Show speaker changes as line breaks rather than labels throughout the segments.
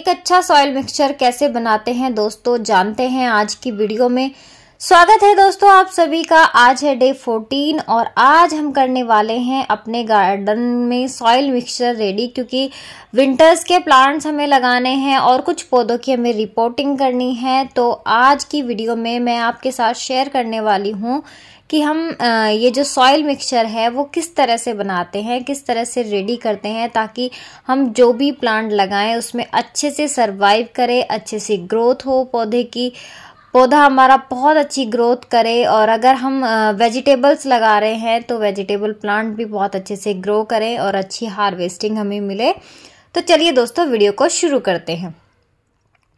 एक अच्छा soil mixture कैसे बनाते हैं दोस्तों जानते हैं आज की वीडियो में स्वागत है दोस्तों आप सभी का आज है डे 14 और आज हम करने वाले हैं अपने गार्डन में सॉइल मिक्सचर रेडी क्योंकि विंटर्स के प्लांट्स हमें लगाने हैं और कुछ पौधों की हमें रिपोर्टिंग करनी है तो आज की वीडियो में मैं आपके साथ शेयर करने वाली हूँ कि हम ये जो सॉइल मिक्सचर है वो किस तरह से बनाते हैं किस तरह से रेडी करते हैं ताकि हम जो भी प्लांट लगाएं उसमें अच्छे से सरवाइव करे अच्छे से ग्रोथ हो पौधे की पौधा हमारा बहुत अच्छी ग्रोथ करे और अगर हम वेजिटेबल्स लगा रहे हैं तो वेजिटेबल प्लांट भी बहुत अच्छे से ग्रो करें और अच्छी हार्वेस्टिंग हमें मिले तो चलिए दोस्तों वीडियो को शुरू करते हैं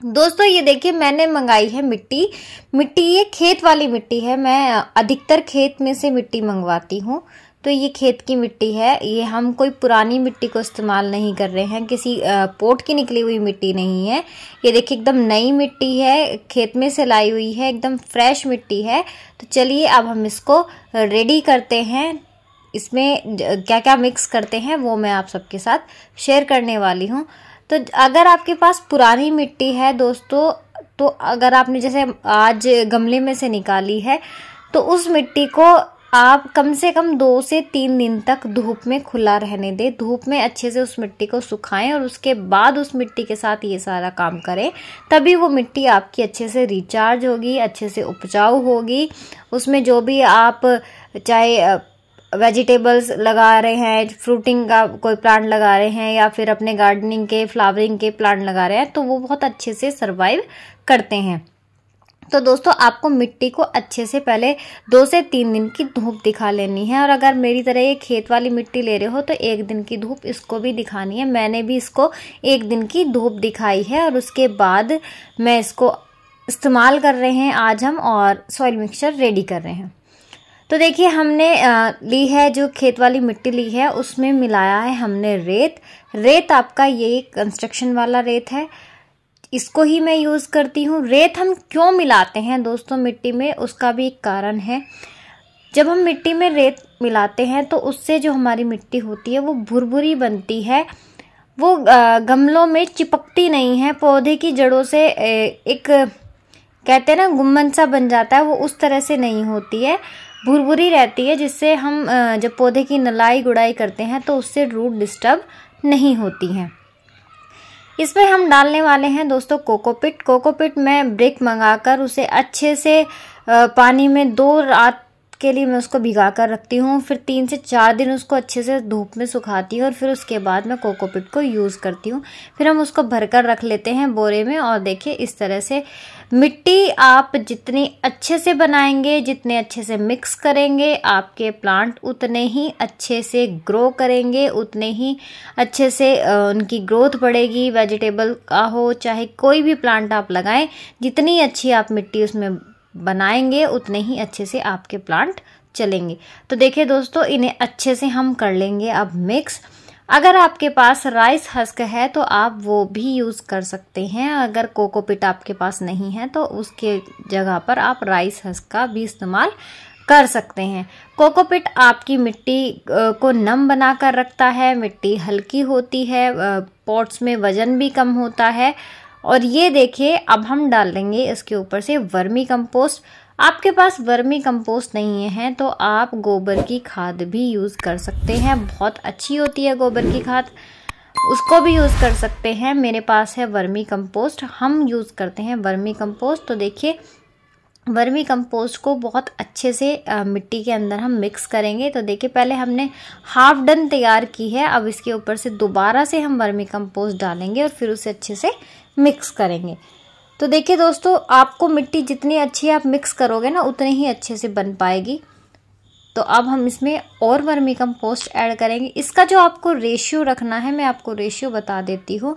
दोस्तों ये देखिए मैंने मंगाई है मिट्टी मिट्टी ये खेत वाली मिट्टी है मैं अधिकतर खेत में से मिट्टी मंगवाती हूँ तो ये खेत की मिट्टी है ये हम कोई पुरानी मिट्टी को इस्तेमाल नहीं कर रहे हैं किसी पोट की निकली हुई मिट्टी नहीं है ये देखिए एकदम नई मिट्टी है खेत में से लाई हुई है एकदम फ्रेश मिट्टी है तो चलिए अब हम इसको रेडी करते हैं इसमें क्या क्या मिक्स करते हैं वो मैं आप सबके साथ शेयर करने वाली हूँ तो अगर आपके पास पुरानी मिट्टी है दोस्तों तो अगर आपने जैसे आज गमले में से निकाली है तो उस मिट्टी को आप कम से कम दो से तीन दिन तक धूप में खुला रहने दें धूप में अच्छे से उस मिट्टी को सुखाएं और उसके बाद उस मिट्टी के साथ ये सारा काम करें तभी वो मिट्टी आपकी अच्छे से रिचार्ज होगी अच्छे से उपजाऊ होगी उसमें जो भी आप चाहे वेजिटेबल्स लगा रहे हैं फ्रूटिंग का कोई प्लांट लगा रहे हैं या फिर अपने गार्डनिंग के फ्लावरिंग के प्लांट लगा रहे हैं तो वो बहुत अच्छे से सर्वाइव करते हैं तो दोस्तों आपको मिट्टी को अच्छे से पहले दो से तीन दिन की धूप दिखा लेनी है और अगर मेरी तरह ये खेत वाली मिट्टी ले रहे हो तो एक दिन की धूप इसको भी दिखानी है मैंने भी इसको एक दिन की धूप दिखाई है और उसके बाद मैं इसको इस्तेमाल कर रहे हैं आज हम और सॉइल मिक्सचर रेडी कर रहे हैं तो देखिए हमने ली है जो खेत वाली मिट्टी ली है उसमें मिलाया है हमने रेत रेत आपका ये कंस्ट्रक्शन वाला रेत है इसको ही मैं यूज़ करती हूँ रेत हम क्यों मिलाते हैं दोस्तों मिट्टी में उसका भी एक कारण है जब हम मिट्टी में रेत मिलाते हैं तो उससे जो हमारी मिट्टी होती है वो भुरभुरी बनती है वो गमलों में चिपकती नहीं है पौधे की जड़ों से एक कहते हैं ना गुम्मन सा बन जाता है वो उस तरह से नहीं होती है भुरभुरी रहती है जिससे हम जब पौधे की नलाई गुड़ाई करते हैं तो उससे रूट डिस्टर्ब नहीं होती हैं इसमें हम डालने वाले हैं दोस्तों कोकोपिट कोकोपिट में ब्रिक मंगाकर उसे अच्छे से पानी में दो रात उसके लिए मैं उसको भिगा कर रखती हूँ फिर तीन से चार दिन उसको अच्छे से धूप में सुखाती हूँ और फिर उसके बाद मैं कोकोपिट को यूज़ करती हूँ फिर हम उसको भर कर रख लेते हैं बोरे में और देखिए इस तरह से मिट्टी आप जितनी अच्छे से बनाएंगे जितने अच्छे से मिक्स करेंगे आपके प्लांट उतने ही अच्छे से ग्रो करेंगे उतने ही अच्छे से उनकी ग्रोथ बढ़ेगी वेजिटेबल का हो चाहे कोई भी प्लांट आप लगाएं जितनी अच्छी आप मिट्टी उसमें बनाएंगे उतने ही अच्छे से आपके प्लांट चलेंगे तो देखिए दोस्तों इन्हें अच्छे से हम कर लेंगे अब मिक्स अगर आपके पास राइस हस्क है तो आप वो भी यूज़ कर सकते हैं अगर कोकोपिट आपके पास नहीं है तो उसके जगह पर आप राइस हस्क का भी इस्तेमाल कर सकते हैं कोकोपिट आपकी मिट्टी को नम बनाकर रखता है मिट्टी हल्की होती है पॉट्स में वज़न भी कम होता है और ये देखिए अब हम डाल देंगे इसके ऊपर से वर्मी कंपोस्ट आपके पास वर्मी कंपोस्ट नहीं है तो आप गोबर की खाद भी यूज़ कर सकते हैं बहुत अच्छी होती है गोबर की खाद उसको भी यूज़ कर सकते हैं मेरे पास है वर्मी कंपोस्ट हम यूज़ करते हैं वर्मी कंपोस्ट तो देखिए वर्मी कंपोस्ट को बहुत अच्छे से आ, मिट्टी के अंदर हम मिक्स करेंगे तो देखिए पहले हमने हाफ डन तैयार की है अब इसके ऊपर से दोबारा से हम वर्मी कंपोस्ट डालेंगे और फिर उसे अच्छे से मिक्स करेंगे तो देखिए दोस्तों आपको मिट्टी जितनी अच्छी आप मिक्स करोगे ना उतने ही अच्छे से बन पाएगी तो अब हम इसमें और वर्मी कंपोस्ट ऐड करेंगे इसका जो आपको रेशियो रखना है मैं आपको रेशियो बता देती हूँ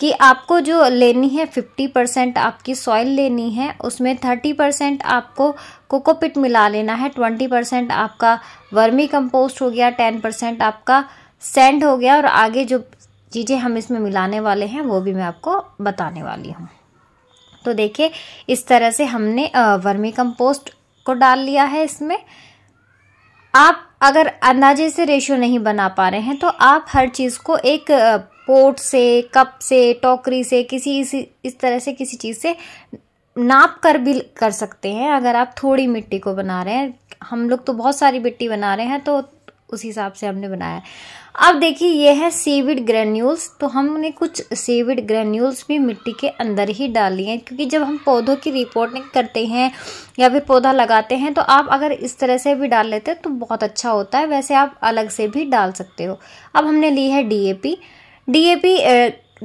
कि आपको जो लेनी है फिफ्टी परसेंट आपकी सॉइल लेनी है उसमें थर्टी परसेंट आपको कोकोपिट मिला लेना है ट्वेंटी परसेंट आपका वर्मी कंपोस्ट हो गया टेन परसेंट आपका सेंड हो गया और आगे जो चीज़ें हम इसमें मिलाने वाले हैं वो भी मैं आपको बताने वाली हूँ तो देखिए इस तरह से हमने वर्मी कंपोस्ट को डाल लिया है इसमें आप अगर अंदाजे से रेशियो नहीं बना पा रहे हैं तो आप हर चीज़ को एक कोट से कप से टोकरी से किसी इसी इस तरह से किसी चीज़ से नाप कर भी कर सकते हैं अगर आप थोड़ी मिट्टी को बना रहे हैं हम लोग तो बहुत सारी मिट्टी बना रहे हैं तो उस हिसाब से हमने बनाया अब देखिए ये है सीविड ग्रेन्यूल्स तो हमने कुछ सीविड ग्रेन्यूल्स भी मिट्टी के अंदर ही डाल लिए क्योंकि जब हम पौधों की रिपोर्टिंग करते हैं या फिर पौधा लगाते हैं तो आप अगर इस तरह से भी डाल लेते हैं तो बहुत अच्छा होता है वैसे आप अलग से भी डाल सकते हो अब हमने ली है डी डीएपी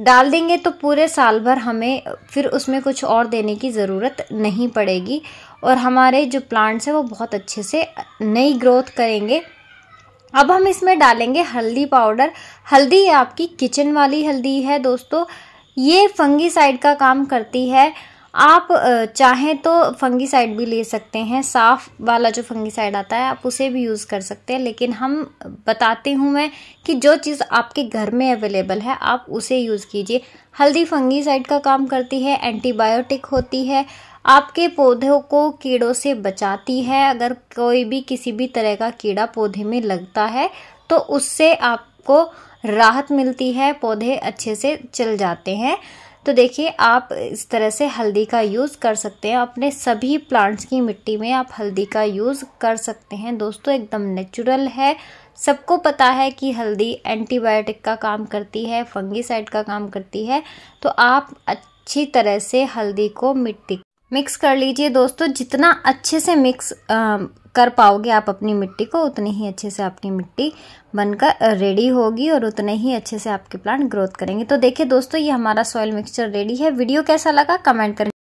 डाल देंगे तो पूरे साल भर हमें फिर उसमें कुछ और देने की ज़रूरत नहीं पड़ेगी और हमारे जो प्लांट्स हैं वो बहुत अच्छे से नई ग्रोथ करेंगे अब हम इसमें डालेंगे हल्दी पाउडर हल्दी आपकी किचन वाली हल्दी है दोस्तों ये फंगी साइड का काम करती है आप चाहें तो फंगीसाइड भी ले सकते हैं साफ़ वाला जो फंगीसाइड आता है आप उसे भी यूज़ कर सकते हैं लेकिन हम बताती हूँ मैं कि जो चीज़ आपके घर में अवेलेबल है आप उसे यूज़ कीजिए हल्दी फंगीसाइड का काम करती है एंटीबायोटिक होती है आपके पौधों को कीड़ों से बचाती है अगर कोई भी किसी भी तरह का कीड़ा पौधे में लगता है तो उससे आपको राहत मिलती है पौधे अच्छे से चल जाते हैं तो देखिए आप इस तरह से हल्दी का यूज़ कर सकते हैं अपने सभी प्लांट्स की मिट्टी में आप हल्दी का यूज़ कर सकते हैं दोस्तों एकदम नेचुरल है सबको पता है कि हल्दी एंटीबायोटिक का काम करती है फंगीसाइड का काम करती है तो आप अच्छी तरह से हल्दी को मिट्टी मिक्स कर लीजिए दोस्तों जितना अच्छे से मिक्स आ, कर पाओगे आप अपनी मिट्टी को उतनी ही अच्छे से आपकी मिट्टी बनकर रेडी होगी और उतने ही अच्छे से आपके प्लांट ग्रोथ करेंगे तो देखिए दोस्तों ये हमारा सॉयल मिक्सचर रेडी है वीडियो कैसा लगा कमेंट करें